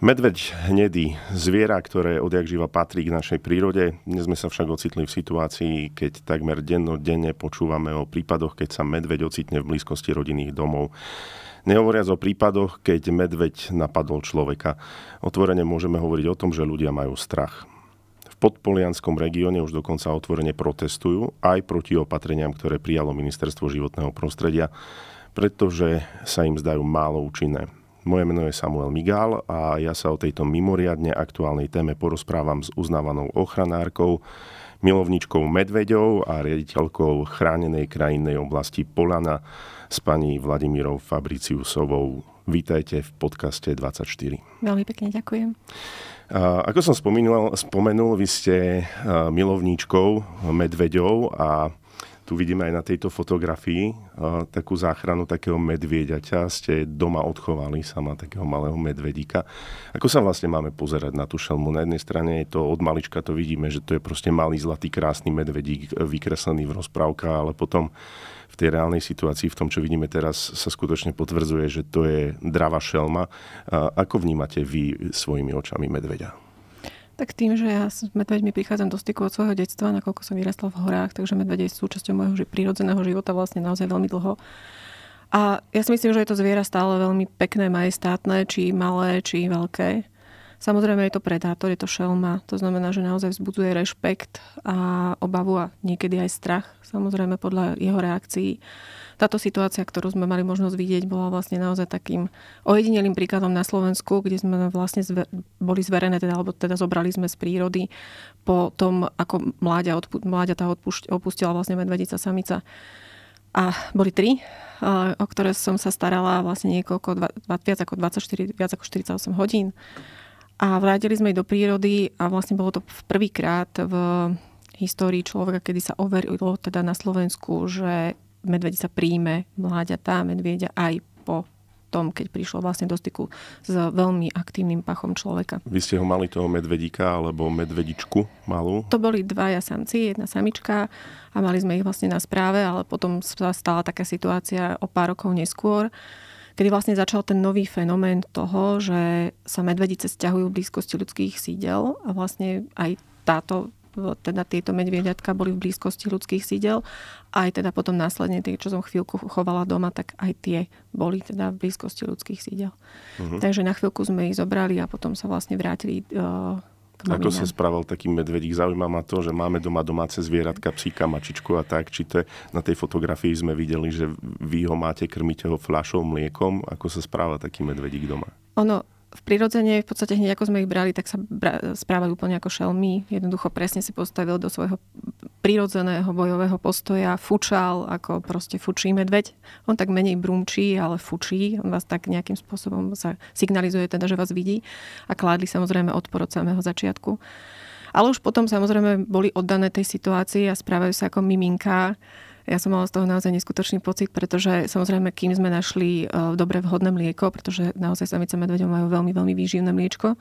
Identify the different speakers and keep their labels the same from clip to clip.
Speaker 1: Medveď hnedý, zviera, ktoré odjak živa patrí k našej prírode. Dnes sme sa však ocitli v situácii, keď takmer dennodenne počúvame o prípadoch, keď sa medveď ocitne v blízkosti rodinných domov. Nehovoriac o prípadoch, keď medveď napadol človeka. Otvorene môžeme hovoriť o tom, že ľudia majú strach. V podpolianskom regióne už dokonca otvorene protestujú aj proti opatreniam, ktoré prijalo Ministerstvo životného prostredia, pretože sa im zdajú málo účinné. Moje meno je Samuel Migal a ja sa o tejto mimoriadne aktuálnej téme porozprávam s uznávanou ochranárkou, milovničkou medveďov a riaditeľkou chránenej krajinnej oblasti Polana s pani Vladimírou Fabriciusovou. Vítajte v podcaste 24.
Speaker 2: Veľmi pekne ďakujem.
Speaker 1: Ako som spomenul, spomenul vy ste milovníčkou medveďov a tu vidíme aj na tejto fotografii uh, takú záchranu takého medvieďaťa. Ste doma odchovali sama takého malého medvedíka. Ako sa vlastne máme pozerať na tú šelmu? Na jednej strane je to od malička to vidíme, že to je proste malý zlatý krásny medvedík e, vykreslený v rozprávkach, ale potom v tej reálnej situácii, v tom, čo vidíme teraz, sa skutočne potvrdzuje, že to je drava šelma. Uh, ako vnímate vy svojimi očami medveďa?
Speaker 2: Tak tým, že ja s medveďmi prichádzam do styku od svojho detstva, nakoľko som vyrastla v horách, takže medvede je súčasťou môjho prírodzeného života vlastne naozaj veľmi dlho. A ja si myslím, že je to zviera stále veľmi pekné, majestátne, či malé, či veľké. Samozrejme je to predátor, je to šelma, to znamená, že naozaj vzbudzuje rešpekt a obavu a niekedy aj strach, samozrejme podľa jeho reakcií. Táto situácia, ktorú sme mali možnosť vidieť, bola vlastne naozaj takým ojedinelým príkladom na Slovensku, kde sme vlastne zver, boli zverené, teda, alebo teda zobrali sme z prírody po tom, ako mláďa, odpu, mláďa tá odpušť, opustila vlastne medvedica samica. A boli tri, o ktoré som sa starala vlastne niekoľko, dva, viac ako 24, viac ako 48 hodín. A vrátili sme ich do prírody a vlastne bolo to prvýkrát v histórii človeka, kedy sa overilo teda na Slovensku, že sa príjme mláďatá, medvieďa aj po tom, keď prišlo vlastne do styku s veľmi aktívnym pachom človeka.
Speaker 1: Vy ste ho mali toho medvedíka alebo medvedičku malú?
Speaker 2: To boli dvaja samci, jedna samička a mali sme ich vlastne na správe, ale potom sa stala taká situácia o pár rokov neskôr, kedy vlastne začal ten nový fenomén toho, že sa medvedice stiahujú v blízkosti ľudských sídel a vlastne aj táto teda tieto medvieďatka boli v blízkosti ľudských sídel. Aj teda potom následne tie, čo som chvíľku chovala doma, tak aj tie boli teda v blízkosti ľudských sídel. Uh-huh. Takže na chvíľku sme ich zobrali a potom sa vlastne vrátili uh,
Speaker 1: Ako sa spravil taký medvedík? Zaujíma ma to, že máme doma domáce zvieratka, psíka, mačičku a tak. Či te, na tej fotografii sme videli, že vy ho máte, krmíte ho fľašou, mliekom. Ako sa správa taký medvedík doma?
Speaker 2: Ono, v prirodzene, v podstate hneď ako sme ich brali, tak sa bra- správajú úplne ako šelmy. Jednoducho presne si postavil do svojho prirodzeného bojového postoja, fučal, ako proste fučí medveď. On tak menej brumčí, ale fučí. On vás tak nejakým spôsobom sa signalizuje, teda, že vás vidí. A kládli samozrejme odpor od samého začiatku. Ale už potom samozrejme boli oddané tej situácii a správajú sa ako miminka ja som mala z toho naozaj neskutočný pocit, pretože samozrejme, kým sme našli e, dobre vhodné mlieko, pretože naozaj samice medveďom majú veľmi, veľmi výživné mliečko,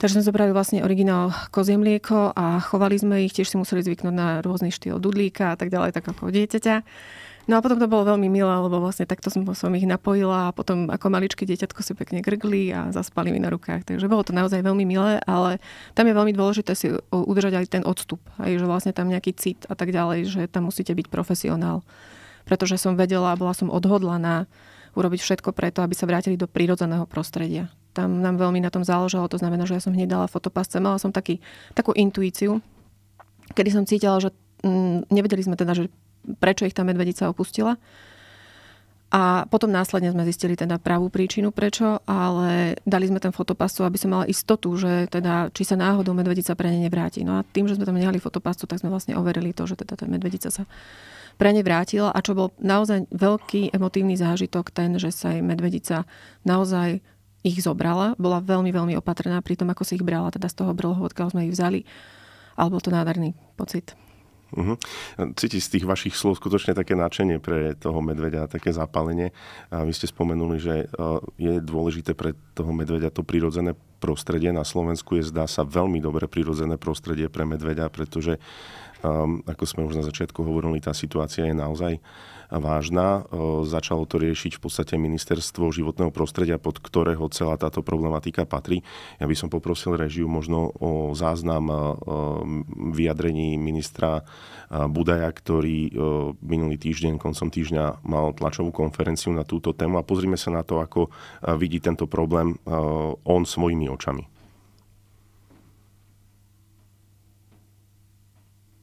Speaker 2: Takže sme zobrali vlastne originál kozie mlieko a chovali sme ich, tiež si museli zvyknúť na rôzny štýl dudlíka a tak ďalej, tak ako dieťaťa. No a potom to bolo veľmi milé, lebo vlastne takto som, som ich napojila a potom ako maličké dieťatko si pekne grgli a zaspali mi na rukách. Takže bolo to naozaj veľmi milé, ale tam je veľmi dôležité si udržať aj ten odstup. Aj že vlastne tam nejaký cit a tak ďalej, že tam musíte byť profesionál. Pretože som vedela a bola som odhodlaná urobiť všetko preto, aby sa vrátili do prírodzeného prostredia. Tam nám veľmi na tom záležalo, to znamená, že ja som hneď dala fotopasce, mala som taký, takú intuíciu, kedy som cítila, že mm, nevedeli sme teda, že prečo ich tá medvedica opustila. A potom následne sme zistili teda pravú príčinu prečo, ale dali sme ten fotopastu, aby som mala istotu, že teda, či sa náhodou medvedica pre ne nevráti. No a tým, že sme tam nehali fotopastu, tak sme vlastne overili to, že teda tá medvedica sa pre ne vrátila a čo bol naozaj veľký emotívny zážitok ten, že sa jej medvedica naozaj ich zobrala. Bola veľmi, veľmi opatrná pri tom, ako si ich brala, teda z toho brlohu, odkiaľ sme ich vzali. bol to nádherný pocit.
Speaker 1: Uh-huh. Mhm. Cíti z tých vašich slov skutočne také náčenie pre toho medveďa, také zapálenie. A vy ste spomenuli, že e, je dôležité pre toho medveďa to prírodzené prostredie. Na Slovensku je zdá sa veľmi dobre prirodzené prostredie pre medveďa, pretože, um, ako sme už na začiatku hovorili, tá situácia je naozaj uh, vážna. Začalo to riešiť v podstate ministerstvo životného prostredia, pod ktorého celá táto problematika patrí. Ja by som poprosil režiu možno o záznam vyjadrení ministra Budaja, ktorý minulý týždeň, koncom týždňa mal tlačovú konferenciu na túto tému a pozrime sa na to, ako vidí tento problém on svojimi očami.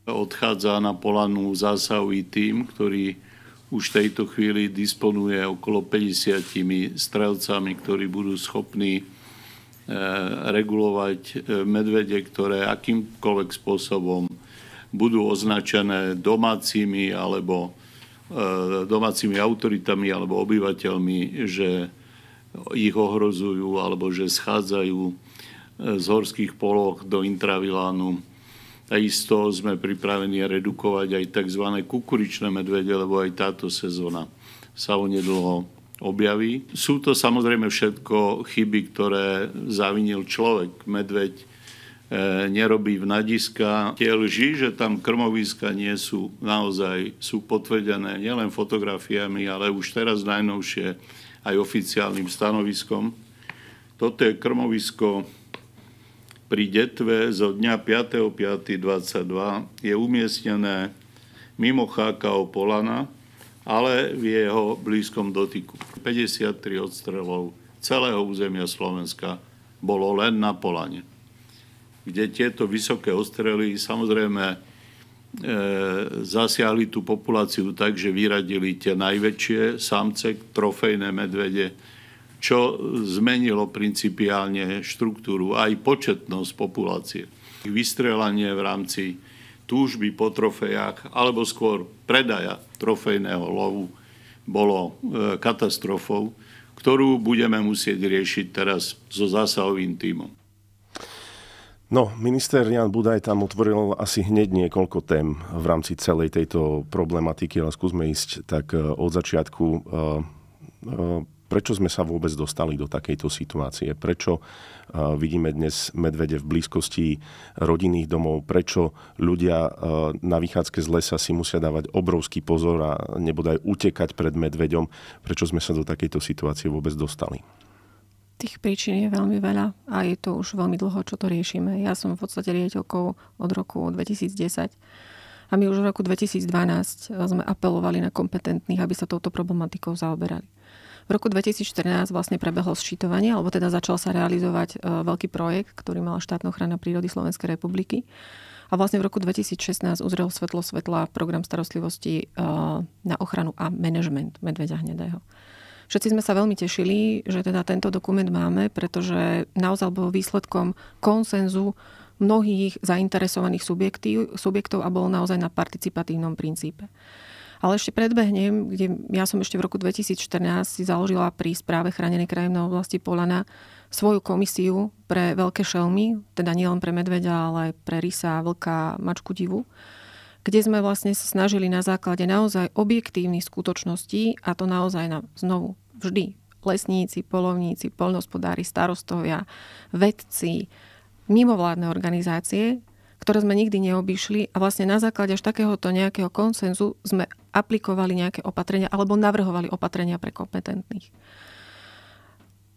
Speaker 3: odchádza na polanu zásahu tým, ktorý už v tejto chvíli disponuje okolo 50 strelcami, ktorí budú schopní e, regulovať e, medvede, ktoré akýmkoľvek spôsobom budú označené domácimi alebo e, domácimi autoritami alebo obyvateľmi, že ich ohrozujú alebo že schádzajú z horských poloh do intravilánu Takisto sme pripravení redukovať aj tzv. kukuričné medvede, lebo aj táto sezóna sa onedlho objaví. Sú to samozrejme všetko chyby, ktoré zavinil človek. Medveď e, nerobí v nadiska. Tie lži, že tam krmoviska nie sú, naozaj sú potvrdené nielen fotografiami, ale už teraz najnovšie aj oficiálnym stanoviskom. Toto je krmovisko pri Detve zo dňa 5.5.22 je umiestnené mimo HKO Polana, ale v jeho blízkom dotyku. 53 odstrelov celého územia Slovenska bolo len na Polane, kde tieto vysoké ostrely samozrejme e, zasiahli tú populáciu tak, že vyradili tie najväčšie samce, trofejné medvede, čo zmenilo principiálne štruktúru, aj početnosť populácie. Vystrelanie v rámci túžby po trofejach, alebo skôr predaja trofejného lovu, bolo e, katastrofou, ktorú budeme musieť riešiť teraz so zásahovým tímom.
Speaker 1: No, minister Jan Budaj tam otvoril asi hneď niekoľko tém v rámci celej tejto problematiky, ale skúsme ísť tak e, od začiatku e, prečo sme sa vôbec dostali do takejto situácie, prečo uh, vidíme dnes medvede v blízkosti rodinných domov, prečo ľudia uh, na vychádzke z lesa si musia dávať obrovský pozor a nebodaj utekať pred medveďom, prečo sme sa do takejto situácie vôbec dostali.
Speaker 2: Tých príčin je veľmi veľa a je to už veľmi dlho, čo to riešime. Ja som v podstate riaditeľkou od roku 2010 a my už v roku 2012 uh, sme apelovali na kompetentných, aby sa touto problematikou zaoberali. V roku 2014 vlastne prebehlo sčítovanie, alebo teda začal sa realizovať e, veľký projekt, ktorý mala štátna ochrana prírody Slovenskej republiky. A vlastne v roku 2016 uzrel svetlo svetla program starostlivosti e, na ochranu a manažment medveďa hnedého. Všetci sme sa veľmi tešili, že teda tento dokument máme, pretože naozaj bol výsledkom konsenzu mnohých zainteresovaných subjektov a bol naozaj na participatívnom princípe. Ale ešte predbehnem, kde ja som ešte v roku 2014 si založila pri správe chránenej krajinnej oblasti Polana svoju komisiu pre veľké šelmy, teda nielen pre medveďa, ale aj pre rysa, vlka, mačku divu kde sme vlastne sa snažili na základe naozaj objektívnych skutočností, a to naozaj na, znovu vždy lesníci, polovníci, polnospodári, starostovia, vedci, mimovládne organizácie ktoré sme nikdy neobyšli a vlastne na základe až takéhoto nejakého konsenzu sme aplikovali nejaké opatrenia alebo navrhovali opatrenia pre kompetentných.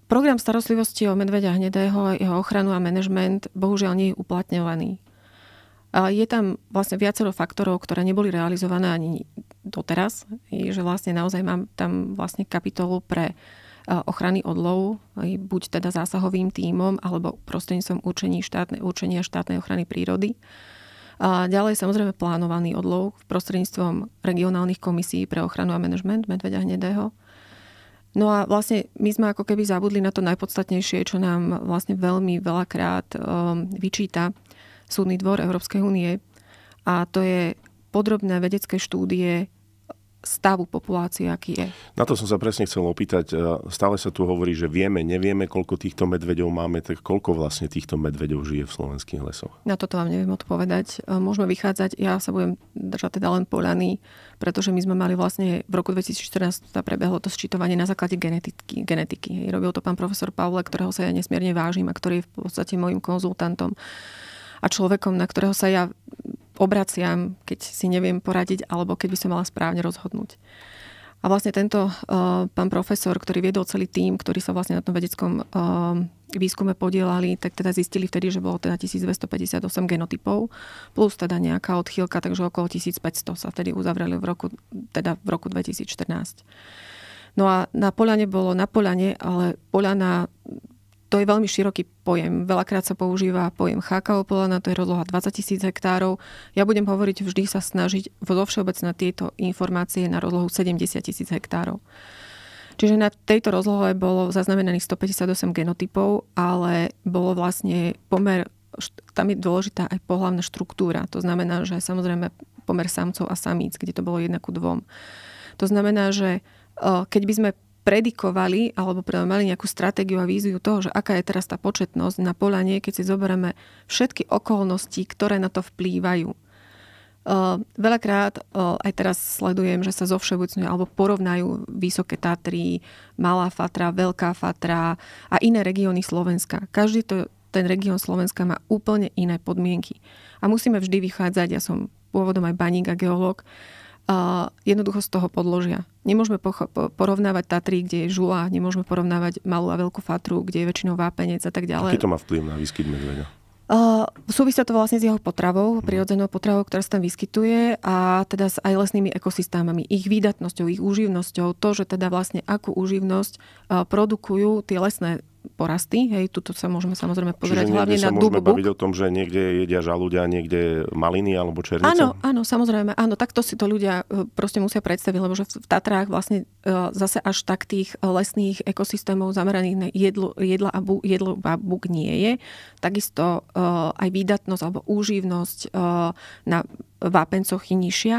Speaker 2: Program starostlivosti o medveďa hnedého, jeho ochranu a manažment bohužiaľ nie je uplatňovaný. Ale je tam vlastne viacero faktorov, ktoré neboli realizované ani doteraz, že vlastne naozaj mám tam vlastne kapitolu pre uh, ochrany odlovu, buď teda zásahovým tímom alebo prostredníctvom štátne, určenia štátnej ochrany prírody. A ďalej samozrejme plánovaný odlov prostredníctvom regionálnych komisí pre ochranu a manažment medveďa hnedého. No a vlastne my sme ako keby zabudli na to najpodstatnejšie, čo nám vlastne veľmi veľakrát um, vyčíta Súdny dvor Európskej únie. A to je podrobné vedecké štúdie stavu populácie, aký je.
Speaker 1: Na to som sa presne chcel opýtať. E, stále sa tu hovorí, že vieme, nevieme, koľko týchto medveďov máme, tak koľko vlastne týchto medveďov žije v slovenských lesoch?
Speaker 2: Na toto vám neviem odpovedať. E, môžeme vychádzať, ja sa budem držať teda len poľaný, pretože my sme mali vlastne v roku 2014 teda prebehlo to sčítovanie na základe genetiky. genetiky. Robil to pán profesor Pavle, ktorého sa ja nesmierne vážim a ktorý je v podstate môjim konzultantom a človekom, na ktorého sa ja obraciam, keď si neviem poradiť alebo keď by som mala správne rozhodnúť. A vlastne tento uh, pán profesor, ktorý viedol celý tým, ktorý sa vlastne na tom vedeckom uh, výskume podielali, tak teda zistili vtedy, že bolo teda 1258 genotypov, plus teda nejaká odchýlka, takže okolo 1500 sa vtedy uzavreli v roku, teda v roku 2014. No a na Poliane bolo na Poliane, ale Poliana to je veľmi široký pojem. Veľakrát sa používa pojem chákavo polana, to je rozloha 20 tisíc hektárov. Ja budem hovoriť vždy sa snažiť vo všeobecne tieto informácie na rozlohu 70 tisíc hektárov. Čiže na tejto rozlohe bolo zaznamenaných 158 genotypov, ale bolo vlastne pomer, tam je dôležitá aj pohlavná štruktúra. To znamená, že samozrejme pomer samcov a samíc, kde to bolo 1 ku 2. To znamená, že eh, keď by sme predikovali alebo mali nejakú stratégiu a víziu toho, že aká je teraz tá početnosť na polanie, keď si zoberieme všetky okolnosti, ktoré na to vplývajú. Ehm, veľakrát e, aj teraz sledujem, že sa zovšeobecňujú alebo porovnajú Vysoké Tatry, Malá Fatra, Veľká Fatra a iné regióny Slovenska. Každý to, ten región Slovenska má úplne iné podmienky. A musíme vždy vychádzať, ja som pôvodom aj baník a geológ, jednoducho z toho podložia. Nemôžeme porovnávať Tatry, kde je žula, nemôžeme porovnávať malú a veľkú fatru, kde je väčšinou vápenec a tak ďalej. Aký to
Speaker 1: má vplyv na výskyt medveďa?
Speaker 2: Uh, súvisia to vlastne s jeho potravou, mhm. prirodzenou potravou, ktorá sa tam vyskytuje a teda s aj lesnými ekosystémami, ich výdatnosťou, ich úživnosťou, to, že teda vlastne akú úživnosť uh, produkujú tie lesné porasty. Hej, tuto sa môžeme samozrejme pozerať Čiže hlavne sa na môžeme dubobuk. baviť
Speaker 1: o tom, že niekde jedia žalúdia, niekde maliny alebo černice? Áno,
Speaker 2: áno, samozrejme. Áno, takto si to ľudia e, proste musia predstaviť, lebo že v Tatrách vlastne e, zase až tak tých lesných ekosystémov zameraných na jedlo, jedla a bu, jedlo a buk nie je. Takisto e, aj výdatnosť alebo úživnosť na vápencoch je nižšia.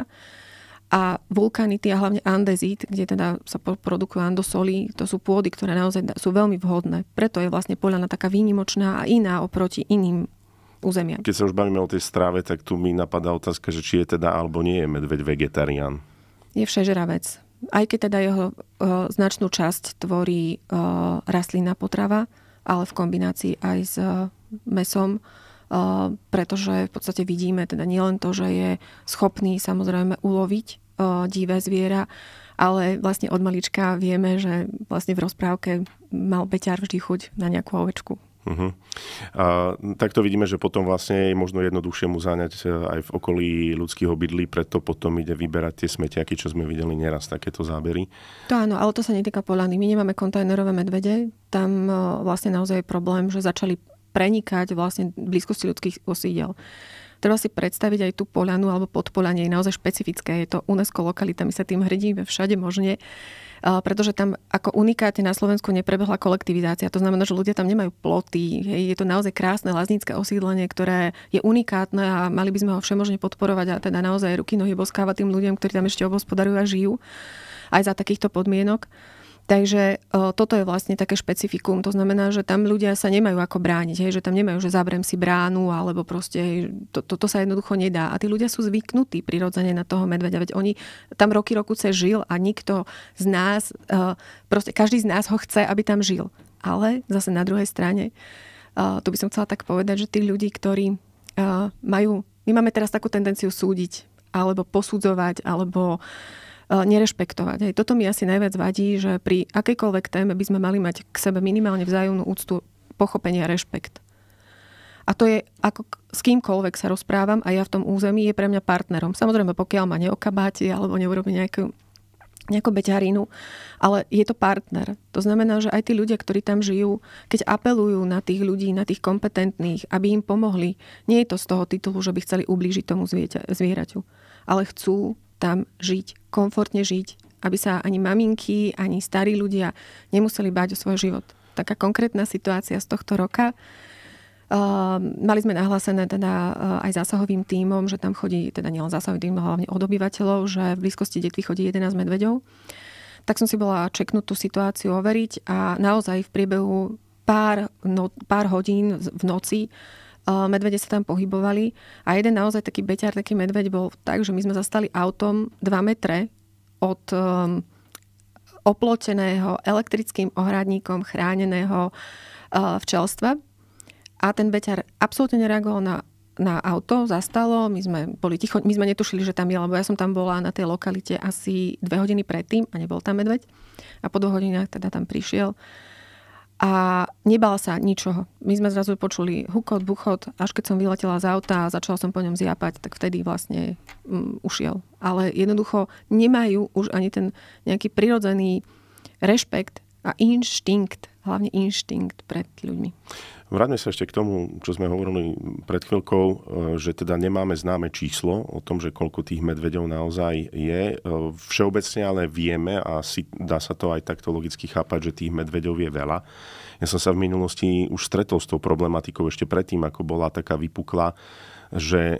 Speaker 2: A vulkanity a hlavne andezit, kde teda sa produkujú andosoly, to sú pôdy, ktoré naozaj sú veľmi vhodné. Preto je vlastne poľana taká výnimočná a iná oproti iným územiam.
Speaker 1: Keď sa už bavíme o tej strave, tak tu mi napadá otázka, že či je teda alebo nie je medveď vegetarián.
Speaker 2: Je všežravec. Aj keď teda jeho e, značnú časť tvorí e, eh, rastlinná potrava, ale v kombinácii aj s e, mesom, pretože v podstate vidíme teda nielen to, že je schopný samozrejme uloviť divé zviera, ale vlastne od malička vieme, že vlastne v rozprávke mal Beťar vždy chuť na nejakú ovečku.
Speaker 1: Uh-huh. A takto vidíme, že potom vlastne je možno jednoduchšie mu záňať e, aj v okolí ľudských bydlí, preto potom ide vyberať tie smetiaky, čo sme videli neraz, takéto zábery.
Speaker 2: To áno, ale to sa netýka polany. My nemáme kontajnerové medvede, tam e, vlastne naozaj je problém, že začali prenikať vlastne blízkosti ľudských osídel. Treba si predstaviť aj tú Polanu alebo podpolanie, je naozaj špecifické. Je to UNESCO lokalita, my sa tým hrdíme všade možne pretože tam ako unikátne na Slovensku neprebehla kolektivizácia. To znamená, že ľudia tam nemajú ploty. Je to naozaj krásne laznícke osídlenie, ktoré je unikátne a mali by sme ho všemožne podporovať a teda naozaj ruky nohy boskávať tým ľuďom, ktorí tam ešte obospodarujú a žijú aj za takýchto podmienok. Takže o, e, toto je vlastne také špecifikum. To znamená, že tam ľudia sa nemajú ako brániť, hej, že tam nemajú, že zabrem si bránu, alebo proste hej, to, to, to sa jednoducho nedá. A tí ľudia sú zvyknutí prirodzene na toho medveďa, veď oni tam roky roku cez žil a nikto z nás, o, e, proste každý z nás ho chce, aby tam žil. Ale zase na druhej strane, o, e, tu by som chcela tak povedať, že tí ľudí, ktorí o, majú, my máme teraz takú tendenciu súdiť, alebo posudzovať, alebo E, nerešpektovať. Hej. Toto mi asi najviac vadí, že pri akejkoľvek téme by sme mali mať k sebe minimálne vzájomnú úctu, pochopenie a rešpekt. A to je, ako s kýmkoľvek sa rozprávam a ja v tom území je pre mňa partnerom. Samozrejme, pokiaľ ma neokabáti alebo neurobi nejakú, nejakú beťarinu, ale je to partner. To znamená, že aj tí ľudia, ktorí tam žijú, keď apelujú na tých ľudí, na tých kompetentných, aby im pomohli, nie je to z toho titulu, že by chceli ublížiť tomu zvieťa, zvieraťu, ale chcú tam žiť, komfortne žiť, aby sa ani maminky, ani starí ľudia nemuseli báť o svoj život. Taká konkrétna situácia z tohto roka. Ehm, mali sme nahlásené teda eh, aj zásahovým tímom, že tam chodí, teda nielen zásahový tím, hlavne od obyvateľov, že v blízkosti detvy chodí 11 medveďov. Tak som si bola čeknúť tú situáciu overiť a naozaj v priebehu pár, no, pár hodín v noci Eh, medvede sa tam pohybovali a jeden naozaj taký beťar, taký medveď bol tak, že my sme zastali autom 2 metre od um, oploteného elektrickým ohradníkom chráneného uh, včelstva. A ten beťar absolútne nereagoval na na auto, zastalo, my sme boli ticho, my sme netušili, že tam je, lebo ja som tam bola na tej lokalite asi dve hodiny predtým a nebol tam medveď. A po dvoch hodinách teda tam prišiel a nebala sa ničoho. My sme zrazu počuli hukot, buchot, až keď som vyletela z auta a začala som po ňom zjapať, tak vtedy vlastne mm, ušiel. Ale jednoducho nemajú už ani ten nejaký prirodzený rešpekt a inštinkt, hlavne inštinkt pred ľuďmi.
Speaker 1: Vráťme sa ešte k tomu, čo sme hovorili pred chvíľkou, e, že teda nemáme známe číslo o tom, že koľko tých medveďov naozaj je. E, všeobecne ale vieme a si, dá sa to aj takto logicky chápať, že tých medveďov je veľa. Ja som sa v minulosti už stretol s tou problematikou ešte predtým, ako bola taká vypukla že e,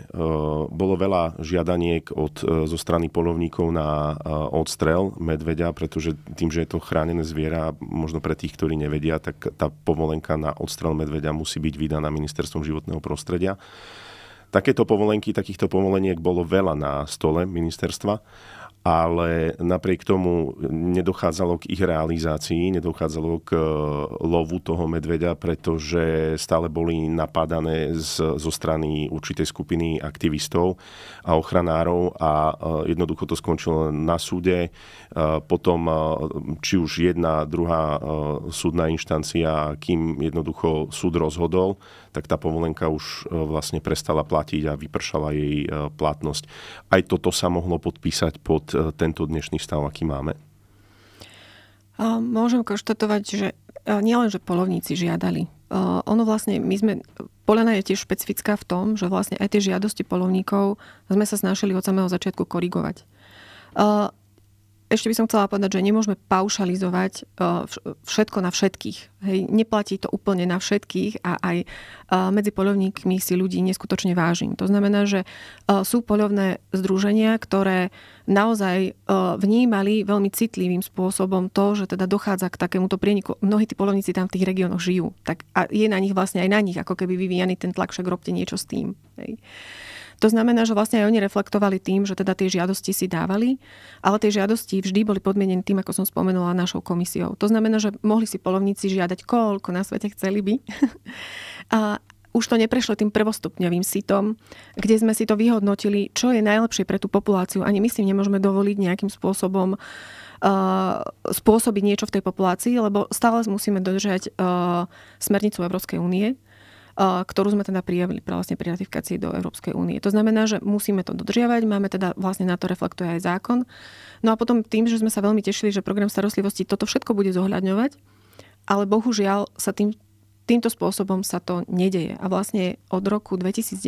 Speaker 1: bolo veľa žiadaniek od, e, zo strany polovníkov na e, odstrel medveďa, pretože tým, že je to chránené zviera, možno pre tých, ktorí nevedia, tak tá povolenka na odstrel medveďa musí byť vydaná ministerstvom životného prostredia. Takéto povolenky, takýchto povoleniek bolo veľa na stole ministerstva ale napriek tomu nedochádzalo k ich realizácii, nedochádzalo k e, lovu toho medveďa, pretože stále boli napádané z, zo strany určitej skupiny aktivistov a ochranárov a e, jednoducho to skončilo na súde. E, potom či už jedna, druhá súdna inštancia, kým jednoducho súd rozhodol, tak tá povolenka už e, vlastne prestala platiť a vypršala jej e, platnosť. Aj toto sa mohlo podpísať pod e, tento dnešný stav, aký máme?
Speaker 2: Môžem konštatovať, že nielen, že polovníci žiadali. Ono vlastne, my sme, Polena je tiež špecifická v tom, že vlastne aj tie žiadosti polovníkov sme sa snažili od samého začiatku korigovať ešte by som chcela povedať, že nemôžeme paušalizovať eh, všetko na všetkých. Hej, neplatí to úplne na všetkých a aj eh, medzi poľovníkmi si ľudí neskutočne vážim. To znamená, že eh, sú poľovné združenia, ktoré naozaj vnímali veľmi citlivým spôsobom to, že teda dochádza k takémuto prieniku. Mnohí tí polovníci tam v tých regiónoch žijú. Tak a je na nich vlastne aj na nich ako keby vyvíjaný ten tlak, však robte niečo s tým. Hej. To znamená, že vlastne aj oni reflektovali tým, že teda tie žiadosti si dávali, ale tie žiadosti vždy boli podmienené tým, ako som spomenula, našou komisiou. To znamená, že mohli si polovníci žiadať koľko na svete chceli by. a už to neprešlo tým prvostupňovým sitom, kde sme si to vyhodnotili, čo je najlepšie pre tú populáciu. Ani my si nemôžeme dovoliť nejakým spôsobom uh, spôsobiť niečo v tej populácii, lebo stále musíme dodržať uh, smernicu Európskej únie, ktorú sme teda prijavili pre vlastne pri ratifikácii do Európskej únie. To znamená, že musíme to dodržiavať, máme teda vlastne na to reflektuje aj zákon. No a potom tým, že sme sa veľmi tešili, že program starostlivosti toto všetko bude zohľadňovať, ale bohužiaľ sa tým, týmto spôsobom sa to nedeje. A vlastne od roku 2019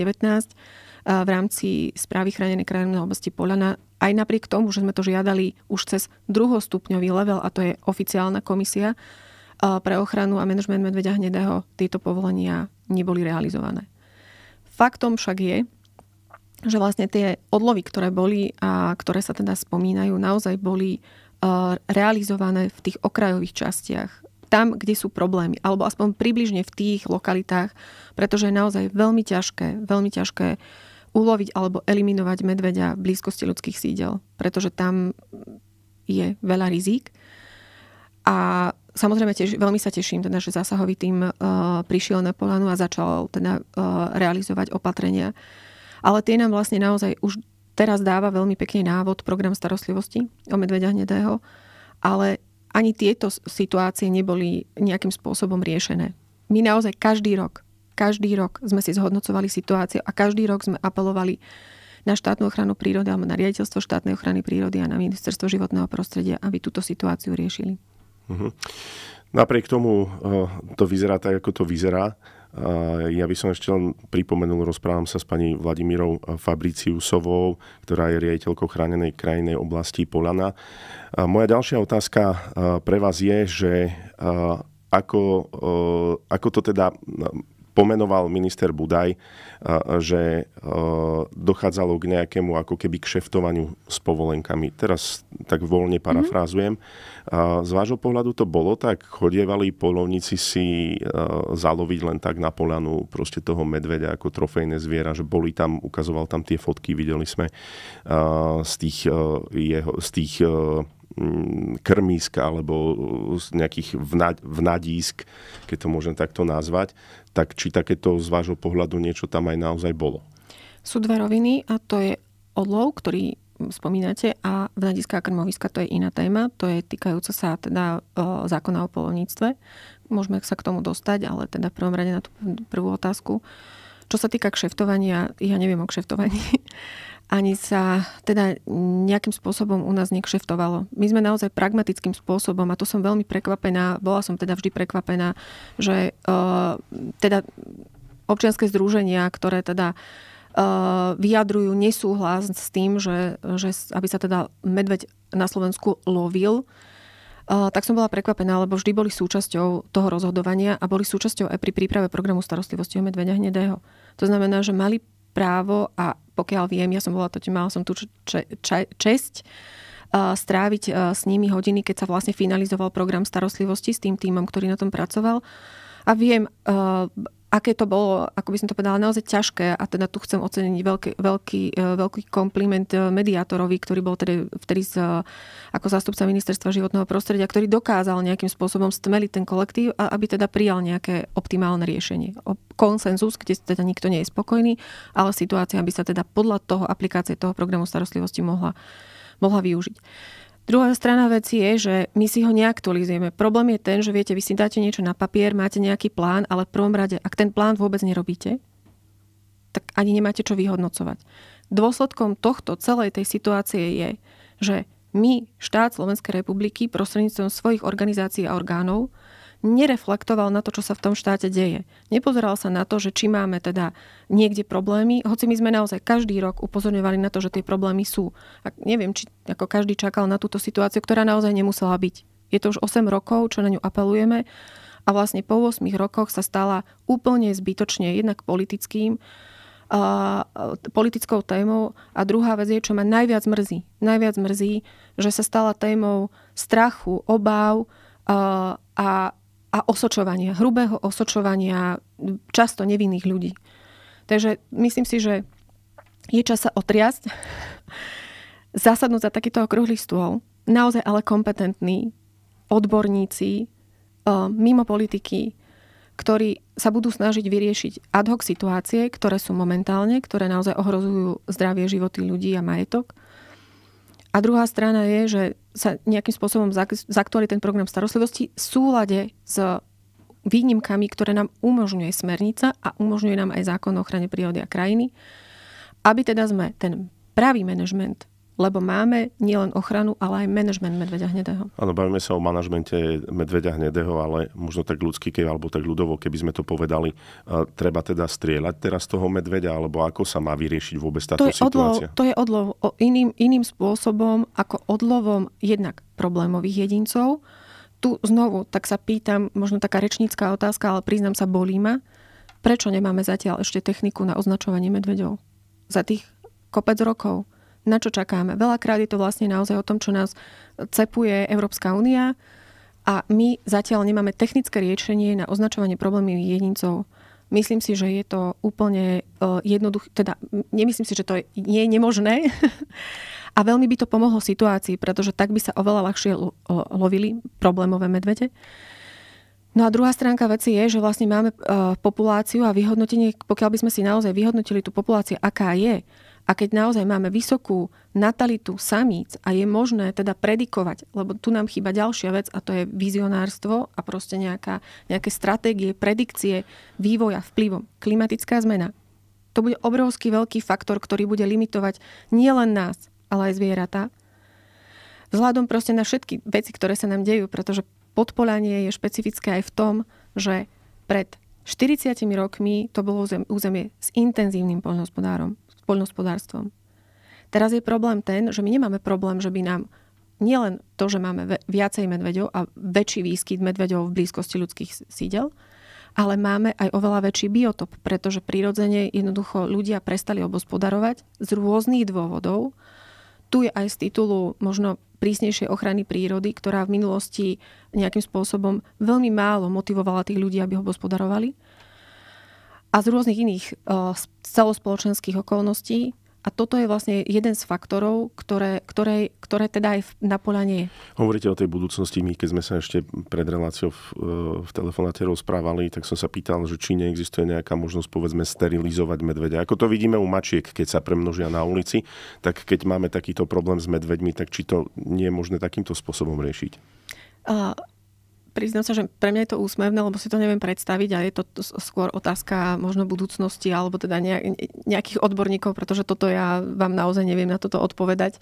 Speaker 2: v rámci správy chránenej krajinnej oblasti Polana, aj napriek tomu, že sme to žiadali už cez druhostupňový level, a to je oficiálna komisia pre ochranu a manažment medveďa hnedého, tieto povolenia neboli realizované. Faktom však je, že vlastne tie odlovy, ktoré boli a ktoré sa teda spomínajú, naozaj boli e, realizované v tých okrajových častiach tam, kde sú problémy, alebo aspoň približne v tých lokalitách, pretože je naozaj veľmi ťažké, veľmi ťažké uloviť alebo eliminovať medveďa v blízkosti ľudských sídel, pretože tam je veľa rizík. A Samozrejme, tiež, veľmi sa teším, teda, že zásahový tým uh, prišiel na Polanu a začal teda, uh, realizovať opatrenia. Ale tie nám vlastne naozaj už teraz dáva veľmi pekný návod program starostlivosti o medveďa hnedého, ale ani tieto situácie neboli nejakým spôsobom riešené. My naozaj každý rok, každý rok sme si zhodnocovali situáciu a každý rok sme apelovali na štátnu ochranu prírody alebo na riaditeľstvo štátnej ochrany prírody a na ministerstvo životného prostredia, aby túto situáciu riešili.
Speaker 1: Mm-hmm. Napriek tomu eh, to vyzerá tak, ako to vyzerá. Eh, ja by som ešte len pripomenul, rozprávam sa s pani Vladimírou eh, Fabriciusovou, ktorá je riaditeľkou chránenej krajinej oblasti Polana. Moja ďalšia otázka pre vás je, že ako, ako to teda pomenoval minister Budaj, že dochádzalo k nejakému ako keby kšeftovaniu s povolenkami. Teraz tak voľne mhm. parafrázujem. Z vášho pohľadu to bolo tak? Chodievali polovníci si zaloviť len tak na polanu proste toho medveďa ako trofejné zviera, že boli tam, ukazoval tam tie fotky, videli sme z tých, jeho, z tých mm, krmísk alebo z nejakých vnadísk, keď to môžem takto nazvať tak či takéto z vášho pohľadu niečo tam aj naozaj bolo?
Speaker 2: Sú dva roviny a to je odlov, ktorý spomínate a v hľadiska krmoviska to je iná téma, to je týkajúca sa teda zákona o polovníctve. Môžeme sa k tomu dostať, ale teda v prvom rade na tú prvú otázku. Čo sa týka kšeftovania, ja neviem o kšeftovaní. Ani sa teda nejakým spôsobom u nás nekšeftovalo. My sme naozaj pragmatickým spôsobom, a to som veľmi prekvapená, bola som teda vždy prekvapená, že uh, teda občianské združenia, ktoré teda e, vyjadrujú nesúhlas s tým, že, že aby sa teda medveď na Slovensku lovil, uh, tak som bola prekvapená, lebo vždy boli súčasťou toho rozhodovania a boli súčasťou aj pri príprave programu starostlivosti o medveďa hnedého. To znamená, že mali právo a pokiaľ viem, ja som bola totiž, mala som tú česť stráviť s nimi hodiny, keď sa vlastne finalizoval program starostlivosti s tým týmom, ktorý na tom pracoval. A viem, aké to bolo, ako by som to povedala, naozaj ťažké a teda tu chcem oceniť veľký, veľký, e, veľký kompliment e, mediátorovi, ktorý bol teda vtedy z, e, ako zástupca ministerstva životného prostredia, ktorý dokázal nejakým spôsobom stmeliť ten kolektív, a aby teda prijal nejaké optimálne riešenie. O konsenzus, kde teda nikto nie je spokojný, ale situácia by sa teda podľa toho aplikácie toho programu starostlivosti mohla, mohla využiť. Druhá strana veci je, že my si ho neaktualizujeme. Problém je ten, že viete, vy si dáte niečo na papier, máte nejaký plán, ale v prvom rade, ak ten plán vôbec nerobíte, tak ani nemáte čo vyhodnocovať. Dôsledkom tohto celej tej situácie je, že my, štát Slovenskej republiky, prostredníctvom svojich organizácií a orgánov, nereflektoval na to, čo sa v tom štáte deje. Nepozeral sa na to, že či máme teda niekde problémy, hoci my sme naozaj každý rok upozorňovali na to, že tie problémy sú. A neviem, či ako každý čakal na túto situáciu, ktorá naozaj nemusela byť. Je to už 8 rokov, čo na ňu apelujeme a vlastne po 8 rokoch sa stala úplne zbytočne jednak politickým, a, politickou témou a druhá vec je, čo ma najviac mrzí. Najviac mrzí, že sa stala témou strachu, obáv a, a a osočovania, hrubého osočovania často nevinných ľudí. Takže myslím si, že je čas sa otriasť, zasadnúť za takýto okrúhly stôl, naozaj ale kompetentní odborníci e, mimo politiky, ktorí sa budú snažiť vyriešiť ad hoc situácie, ktoré sú momentálne, ktoré naozaj ohrozujú zdravie, životy ľudí a majetok. A druhá strana je, že sa nejakým spôsobom zaktuali ten program starostlivosti v súlade s výnimkami, ktoré nám umožňuje smernica a umožňuje nám aj zákon o ochrane prírody a krajiny, aby teda sme ten pravý manažment lebo máme nielen ochranu, ale aj manažment medveďa hnedého.
Speaker 1: Áno, bavíme sa o manažmente medveďa hnedého, ale možno tak ľudský, alebo tak ľudovo, keby sme to povedali, treba teda strieľať teraz toho medveďa, alebo ako sa má vyriešiť vôbec táto to je situácia? Odlov,
Speaker 2: to je odlov o iným, iným spôsobom ako odlovom jednak problémových jedincov. Tu znovu, tak sa pýtam, možno taká rečnícká otázka, ale priznám sa, bolí ma, prečo nemáme zatiaľ ešte techniku na označovanie medveďov za tých kopec rokov na čo čakáme. Veľakrát je to vlastne naozaj o tom, čo nás cepuje Európska únia a my zatiaľ nemáme technické riešenie na označovanie problémy jedincov. Myslím si, že je to úplne e, jednoduché, teda nemyslím si, že to nie je nemožné a veľmi by to pomohlo situácii, pretože tak by sa oveľa ľahšie lovili problémové medvede. No a druhá stránka veci je, že vlastne máme e, populáciu a vyhodnotenie, pokiaľ by sme si naozaj vyhodnotili tú populáciu, aká je, a keď naozaj máme vysokú natalitu samíc a je možné teda predikovať, lebo tu nám chýba ďalšia vec a to je vizionárstvo a proste nejaká, nejaké stratégie, predikcie vývoja vplyvom. Klimatická zmena. To bude obrovský veľký faktor, ktorý bude limitovať nielen nás, ale aj zvieratá. Vzhľadom proste na všetky veci, ktoré sa nám dejú, pretože podpolanie je špecifické aj v tom, že pred 40 rokmi to bolo územie s intenzívnym poľnohospodárom poľnohospodárstvom. Teraz je problém ten, že my nemáme problém, že by nám nielen to, že máme viacej medveďov a väčší výskyt medveďov v blízkosti ľudských sídel, ale máme aj oveľa väčší biotop, pretože prirodzene jednoducho ľudia prestali obospodarovať z rôznych dôvodov. Tu je aj z titulu možno prísnejšej ochrany prírody, ktorá v minulosti nejakým spôsobom veľmi málo motivovala tých ľudí, aby ho obospodarovali a z rôznych iných uh, celospoločenských okolností. A toto je vlastne jeden z faktorov, ktoré, ktoré, ktoré teda aj na polanie je.
Speaker 1: Hovoríte o tej budúcnosti. My, keď sme sa ešte pred reláciou v, eh, v telefonáte rozprávali, tak som sa pýtal, že či neexistuje nejaká možnosť, povedzme, sterilizovať medvedia. Ako to vidíme u mačiek, keď sa premnožia na ulici, tak keď máme takýto problém s medveďmi, tak či to nie je možné takýmto spôsobom riešiť?
Speaker 2: Uh, priznám sa, že pre mňa je to úsmevné, lebo si to neviem predstaviť a je to skôr otázka možno budúcnosti alebo teda nejakých odborníkov, pretože toto ja vám naozaj neviem na toto odpovedať.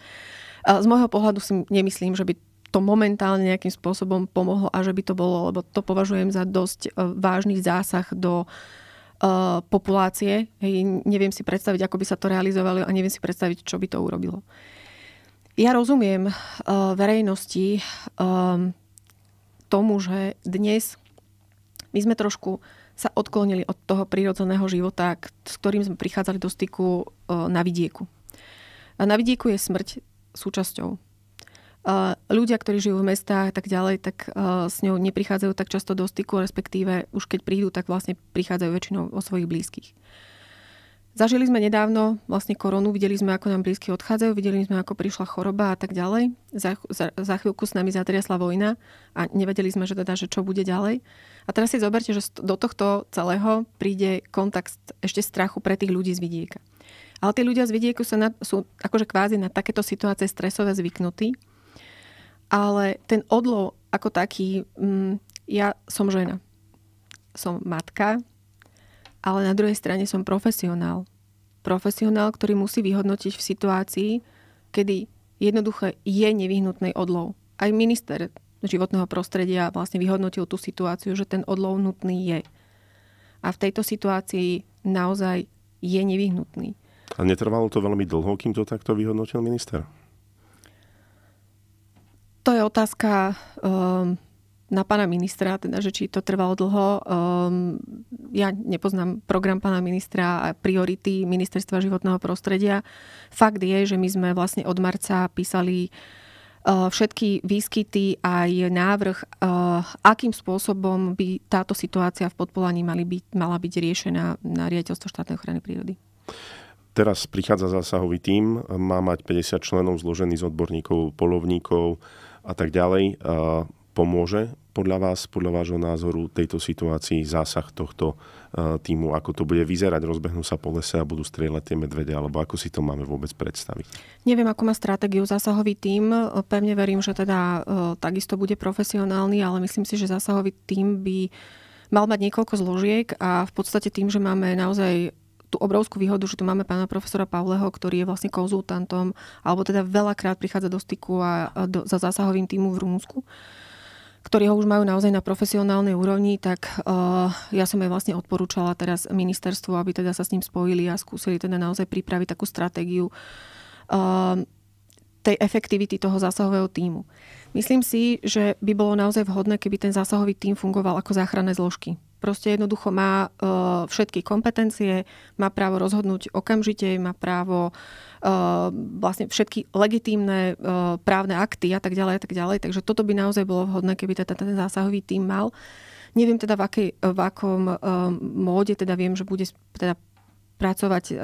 Speaker 2: Z môjho pohľadu si nemyslím, že by to momentálne nejakým spôsobom pomohlo a že by to bolo, lebo to považujem za dosť e, vážny zásah do e, populácie. Hej, neviem si predstaviť, ako by sa to realizovalo a neviem si predstaviť, čo by to urobilo. Ja rozumiem uh, verejnosti, um, tomu, že dnes my sme trošku sa odklonili od toho prírodzeného života, s ktorým sme prichádzali do styku e, na vidieku. A na vidieku je smrť súčasťou. E, ľudia, ktorí žijú v mestách a tak ďalej, tak e, s ňou neprichádzajú tak často do styku, respektíve už keď prídu, tak vlastne prichádzajú väčšinou o svojich blízkych. Zažili sme nedávno vlastne koronu, videli sme, ako nám blízky odchádzajú, videli sme, ako prišla choroba a tak ďalej. Za, za, za chvíľku s nami zatriasla vojna a nevedeli sme, že teda, že čo bude ďalej. A teraz si zoberte, že do tohto celého príde kontakt ešte strachu pre tých ľudí z vidieka. Ale tí ľudia z vidieku sa na, sú akože kvázi na takéto situácie stresové zvyknutí. Ale ten odlov ako taký, mm, ja som žena. Som matka, ale na druhej strane som profesionál. Profesionál, ktorý musí vyhodnotiť v situácii, kedy jednoduché je nevyhnutný odlov. Aj minister životného prostredia vlastne vyhodnotil tú situáciu, že ten odlov nutný je. A v tejto situácii naozaj je nevyhnutný.
Speaker 1: A netrvalo to veľmi dlho, kým to takto vyhodnotil minister?
Speaker 2: To je otázka um, na pána ministra, teda, že či to trvalo dlho. Um, ja nepoznám program pána ministra a priority ministerstva životného prostredia. Fakt je, že my sme vlastne od marca písali eh, všetky výskyty aj návrh, eh, akým spôsobom by táto situácia v podpolaní mali byť, mala byť riešená na riaditeľstvo štátnej ochrany prírody.
Speaker 1: Teraz prichádza zásahový tím, má mať 50 členov zložených z odborníkov, polovníkov a tak ďalej. Eh, pomôže podľa vás, podľa vášho názoru tejto situácii zásah tohto eh, týmu, ako to bude vyzerať, rozbehnú sa po lese a budú strieľať tie medvede, alebo ako si to máme vôbec predstaviť?
Speaker 2: Neviem, ako má stratégiu zásahový tím. Pevne verím, že teda eh, takisto bude profesionálny, ale myslím si, že zásahový tím by mal mať niekoľko zložiek a v podstate tým, že máme naozaj tú obrovskú výhodu, že tu máme pána profesora Pavleho, ktorý je vlastne konzultantom, alebo teda veľakrát prichádza do styku a do, za zásahovým týmu v Rumunsku ktorí ho už majú naozaj na profesionálnej úrovni, tak uh, ja som aj vlastne odporúčala teraz ministerstvu, aby teda sa s ním spojili a skúsili teda naozaj pripraviť takú stratégiu uh, tej efektivity toho zásahového týmu. Myslím si, že by bolo naozaj vhodné, keby ten zásahový tým fungoval ako záchranné zložky proste jednoducho má uh, všetky kompetencie, má právo rozhodnúť okamžite, má právo uh, vlastne všetky legitímne uh, právne akty a tak ďalej a tak ďalej. Takže toto by naozaj bolo vhodné, keby teda ten zásahový tým mal. Neviem teda v, akej, v akom móde, teda viem, že bude teda pracovať,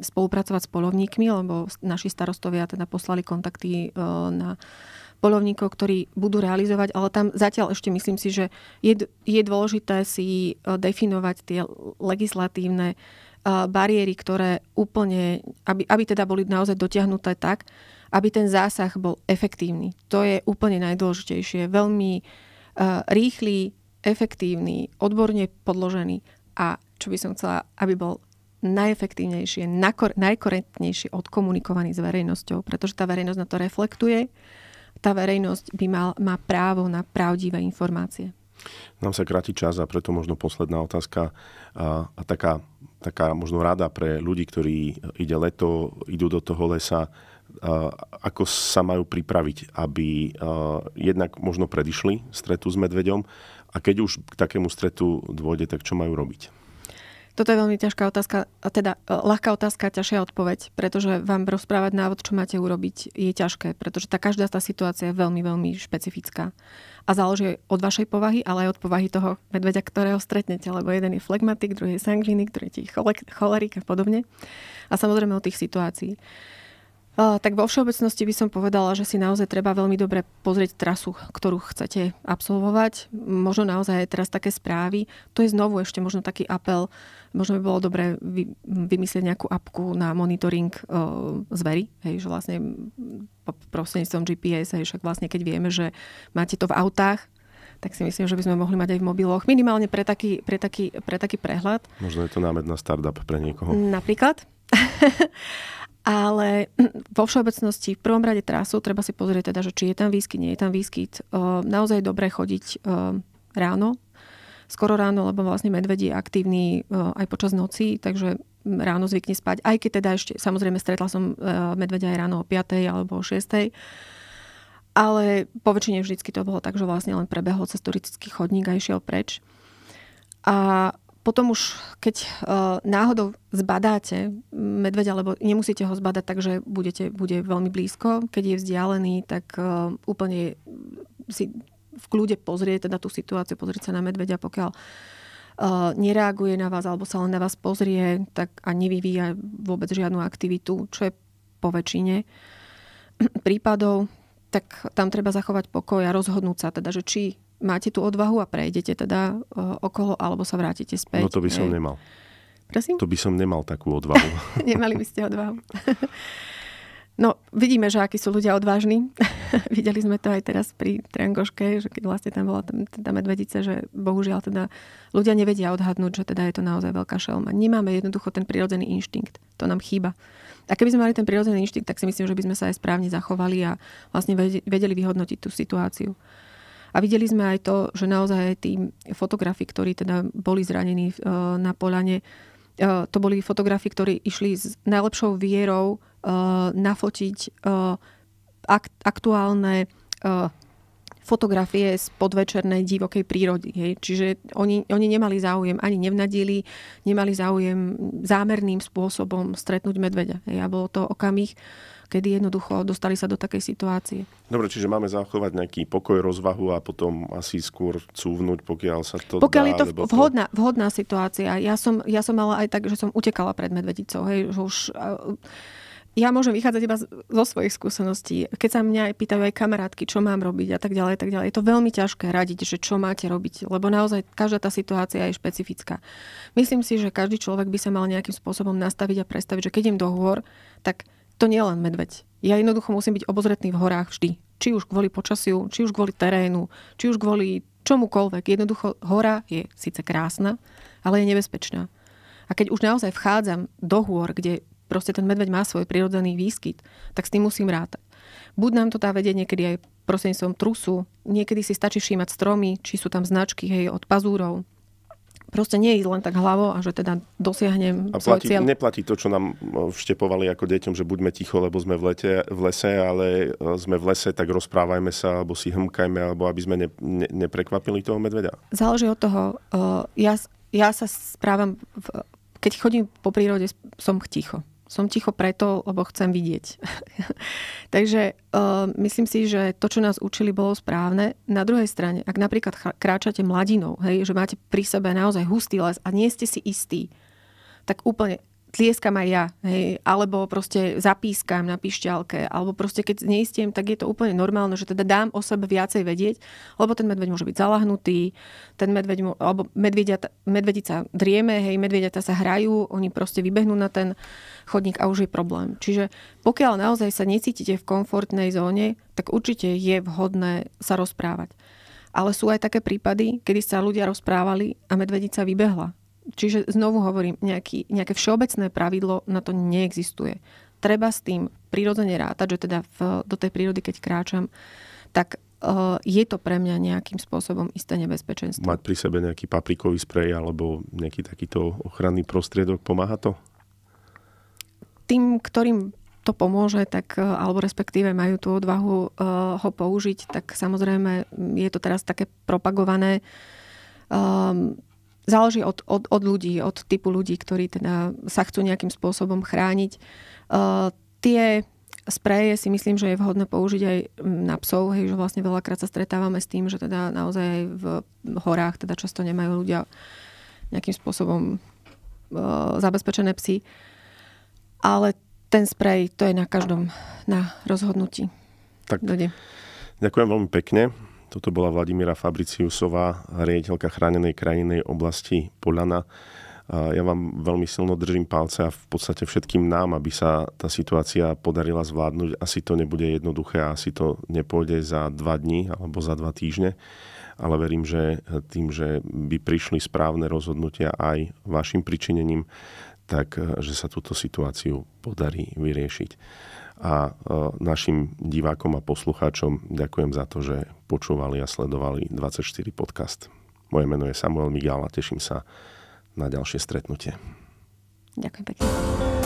Speaker 2: spolupracovať s polovníkmi, lebo naši starostovia teda poslali kontakty na polovníkov, ktorí budú realizovať, ale tam zatiaľ ešte myslím si, že je, je dôležité si eh, definovať tie legislatívne eh, bariéry, ktoré úplne, aby, aby teda boli naozaj dotiahnuté tak, aby ten zásah bol efektívny. To je úplne najdôležitejšie. Veľmi eh, rýchly, efektívny, odborne podložený a čo by som chcela, aby bol najefektívnejšie, najkorektnejšie odkomunikovaný s verejnosťou, pretože tá verejnosť na to reflektuje tá verejnosť by mal, má právo na pravdivé informácie.
Speaker 1: Nám sa kráti čas a preto možno posledná otázka a, a taká, taká možno rada pre ľudí, ktorí ide leto, idú do toho lesa, a, ako sa majú pripraviť, aby a, jednak možno predišli stretu s medveďom a keď už k takému stretu dôjde, tak čo majú robiť?
Speaker 2: Toto je veľmi ťažká otázka, a teda e, ľahká otázka, ťažšia odpoveď, pretože vám rozprávať návod, čo máte urobiť, je ťažké, pretože tá každá tá situácia je veľmi, veľmi špecifická. A záleží od vašej povahy, ale aj od povahy toho medveďa, ktorého stretnete, lebo jeden je flegmatik, druhý je sangvinik, tretí je cholerik a podobne. A samozrejme od tých situácií. Tak vo všeobecnosti by som povedala, že si naozaj treba veľmi dobre pozrieť trasu, ktorú chcete absolvovať. Možno naozaj aj teraz také správy. To je znovu ešte možno taký apel. Možno by bolo dobre vymyslieť nejakú apku na monitoring zvery. Hej, že vlastne prostredníctvom GPS, hej, však vlastne keď vieme, že máte to v autách, tak si myslím, že by sme mohli mať aj v mobiloch. Minimálne pre taký, pre taký, pre taký prehľad.
Speaker 1: Možno je to námed na startup pre niekoho.
Speaker 2: Napríklad. Ale vo všeobecnosti v prvom rade trasu treba si pozrieť teda, že či je tam výskyt, nie je tam výskyt. Ehm, naozaj je dobré chodiť ehm, ráno, skoro ráno, lebo vlastne medveď je aktívny ehm, aj počas noci, takže ráno zvykne spať, aj keď teda ešte, samozrejme stretla som medveďa aj ráno o 5. alebo o 6. Ale po väčšine vždy to bolo tak, že vlastne len prebehol cez turistický chodník a išiel preč. A potom už, keď e, náhodou zbadáte medveď, alebo nemusíte ho zbadať, takže budete, bude veľmi blízko. Keď je vzdialený, tak e, úplne si v kľude pozrie teda tú situáciu, pozrieť sa na medveďa, pokiaľ e, nereaguje na vás alebo sa len na vás pozrie tak a nevyvíja vôbec žiadnu aktivitu, čo je po väčšine prípadov, tak tam treba zachovať pokoj a rozhodnúť sa teda, že či máte tú odvahu a prejdete teda e, okolo alebo sa vrátite späť. No to by som Hej. nemal.
Speaker 1: Prosím? To by som nemal takú odvahu.
Speaker 2: Nemali by ste odvahu. No, vidíme, že akí sú ľudia odvážni. Videli sme to aj teraz pri Triangoške, že keď vlastne tam bola tam, tá medvedica, že bohužiaľ teda ľudia nevedia odhadnúť, že teda je to naozaj veľká šelma. Nemáme jednoducho ten prirodzený inštinkt. To nám chýba. A keby sme mali ten prirodzený inštinkt, tak si myslím, že by sme sa aj správne zachovali a vlastne vedeli vyhodnotiť tú situáciu. A videli sme aj to, že naozaj tí fotografi, ktorí teda boli zranení eh, na polane, eh, to boli fotografi, ktorí išli s najlepšou vierou eh, nafotiť aktuálne fotografie z podvečernej divokej prírody. Hej. Čiže oni, oni nemali záujem, ani nevnadili, nemali záujem zámerným spôsobom stretnúť medveďa. Hej. A bolo to okamih, kedy jednoducho dostali sa do takej situácie.
Speaker 1: Dobre, čiže máme zachovať nejaký pokoj, rozvahu a potom asi skôr cúvnuť, pokiaľ sa to Pokiaľ dá, je to vhodná,
Speaker 2: to... vhodná situácia. Ja som, ja som mala aj tak, že som utekala pred medvedicou, hej, že už... Ja môžem vychádzať iba zo svojich skúseností. Keď sa mňa aj pýtajú aj kamarátky, čo mám robiť a tak ďalej, tak ďalej. Je to veľmi ťažké radiť, že čo máte robiť, lebo naozaj každá tá situácia je špecifická. Myslím si, že každý človek by sa mal nejakým spôsobom nastaviť a predstaviť, že keď idem do hôr, tak to nie je len medveď. Ja jednoducho musím byť obozretný v horách vždy. Či už kvôli počasiu, či už kvôli terénu, či už kvôli čomukoľvek. Jednoducho hora je síce krásna, ale je nebezpečná. A keď už naozaj vchádzam do hôr, kde proste ten medveď má svoj prirodzený výskyt, tak s tým musím rátať. Buď nám to dá vedieť niekedy aj prostredníctvom trusu, niekedy si stačí všímať stromy, či sú tam značky hej, od pazúrov, proste nie ísť len tak hlavou a že teda dosiahnem a platí, svoj cieľ.
Speaker 1: Neplatí to, čo nám e, vštepovali ako deťom, že buďme ticho, lebo sme v, lete, v lese, ale e, sme v lese, tak rozprávajme sa, alebo si hmkajme, alebo aby sme ne, ne, neprekvapili toho medveďa.
Speaker 2: Záleží od toho. E, ja, ja sa správam, v, keď chodím po prírode, som ticho. Som ticho preto, lebo chcem vidieť. Takže uh, myslím si, že to, čo nás učili, bolo správne. Na druhej strane, ak napríklad kráčate mladinou, hej, že máte pri sebe naozaj hustý les a nie ste si istí, tak úplne tlieskam aj ja, hej, alebo proste zapískam na pišťalke, alebo proste keď neistiem, tak je to úplne normálne, že teda dám o sebe viacej vedieť, lebo ten medveď môže byť zalahnutý, ten medveď, alebo medvedica drieme, hej, medvediata sa hrajú, oni proste vybehnú na ten chodník a už je problém. Čiže pokiaľ naozaj sa necítite v komfortnej zóne, tak určite je vhodné sa rozprávať. Ale sú aj také prípady, kedy sa ľudia rozprávali a medvedica vybehla Čiže znovu hovorím, nejaký, nejaké všeobecné pravidlo na to neexistuje. Treba s tým prirodzene rátať, že teda v, do tej prírody, keď kráčam, tak uh, je to pre mňa nejakým spôsobom isté nebezpečenstvo.
Speaker 1: Mať pri sebe nejaký paprikový sprej alebo nejaký takýto ochranný prostriedok, pomáha to?
Speaker 2: Tým, ktorým to pomôže, tak, eh, alebo respektíve majú tú odvahu uh, ho použiť, tak samozrejme mm, je to teraz také propagované um, záleží od, od, od ľudí, od typu ľudí, ktorí teda sa chcú nejakým spôsobom chrániť. Uh, tie spreje si myslím, že je vhodné použiť aj na psov, hej, že vlastne veľakrát sa stretávame s tým, že teda naozaj aj v horách teda často nemajú ľudia nejakým spôsobom uh, zabezpečené psy. Ale ten sprej, to je na každom, na rozhodnutí. Tak,
Speaker 1: Ďakujem veľmi pekne. Toto bola Vladimíra Fabriciusová, riaditeľka chránenej krajinej oblasti Polana. Ja vám veľmi silno držím palce a v podstate všetkým nám, aby sa tá situácia podarila zvládnuť. Asi to nebude jednoduché a asi to nepôjde za dva dní alebo za dva týždne, ale verím, že tým, že by prišli správne rozhodnutia aj vašim pričinením, tak že sa túto situáciu podarí vyriešiť a e, našim divákom a poslucháčom ďakujem za to, že počúvali a sledovali 24 podcast. Moje meno je Samuel Migal a teším sa na ďalšie stretnutie.
Speaker 2: Ďakujem pekne.